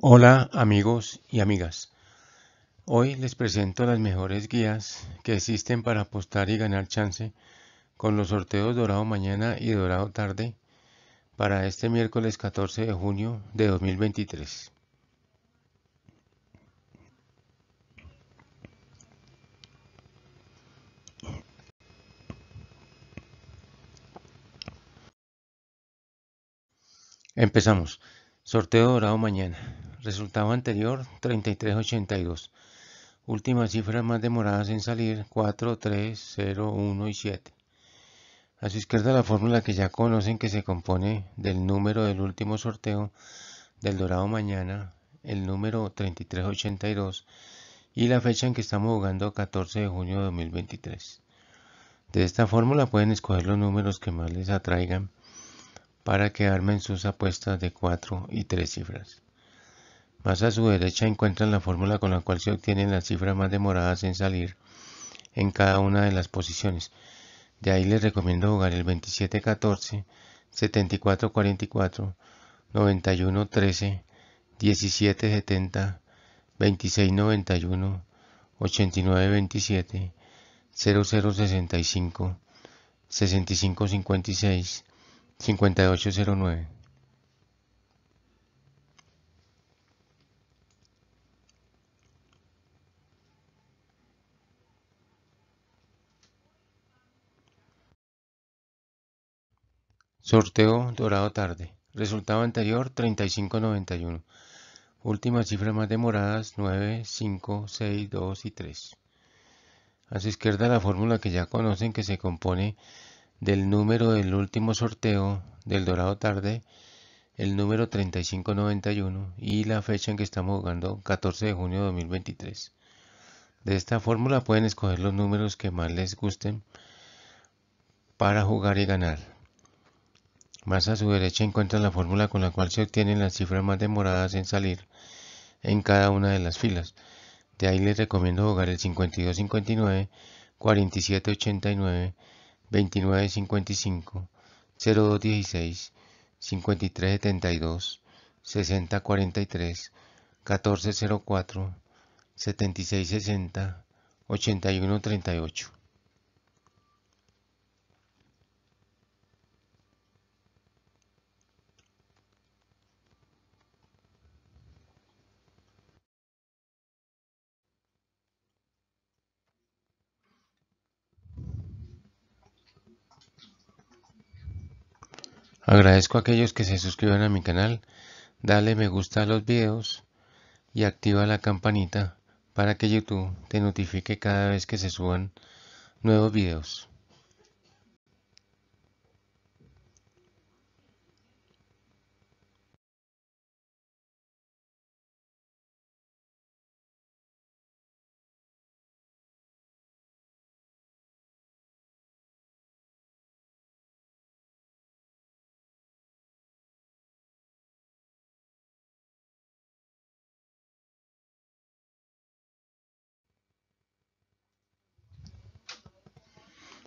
Hola amigos y amigas. Hoy les presento las mejores guías que existen para apostar y ganar chance con los sorteos Dorado Mañana y Dorado Tarde para este miércoles 14 de junio de 2023. Empezamos. Sorteo dorado mañana. Resultado anterior 3382. Últimas cifras más demoradas en salir 4, 3, 0, 1 y 7. A su izquierda la fórmula que ya conocen que se compone del número del último sorteo del dorado mañana, el número 3382 y la fecha en que estamos jugando 14 de junio de 2023. De esta fórmula pueden escoger los números que más les atraigan para que armen sus apuestas de 4 y 3 cifras. Más a su derecha encuentran la fórmula con la cual se obtienen las cifras más demoradas en salir en cada una de las posiciones. De ahí les recomiendo jugar el 2714, 14 74-44, 91-13, 17-70, 26-91, 89-27, 65 65-56, 5809. Sorteo Dorado Tarde. Resultado anterior 3591. Últimas cifras más demoradas 9, 5, 6, 2 y 3. A su izquierda la fórmula que ya conocen que se compone del número del último sorteo del Dorado Tarde, el número 3591 y la fecha en que estamos jugando, 14 de junio de 2023. De esta fórmula pueden escoger los números que más les gusten para jugar y ganar. Más a su derecha encuentran la fórmula con la cual se obtienen las cifras más demoradas en salir en cada una de las filas. De ahí les recomiendo jugar el 5259, 4789, 2955 0216 5372 6043 1404 7660 8138 Agradezco a aquellos que se suscriban a mi canal, dale me gusta a los videos y activa la campanita para que YouTube te notifique cada vez que se suban nuevos videos.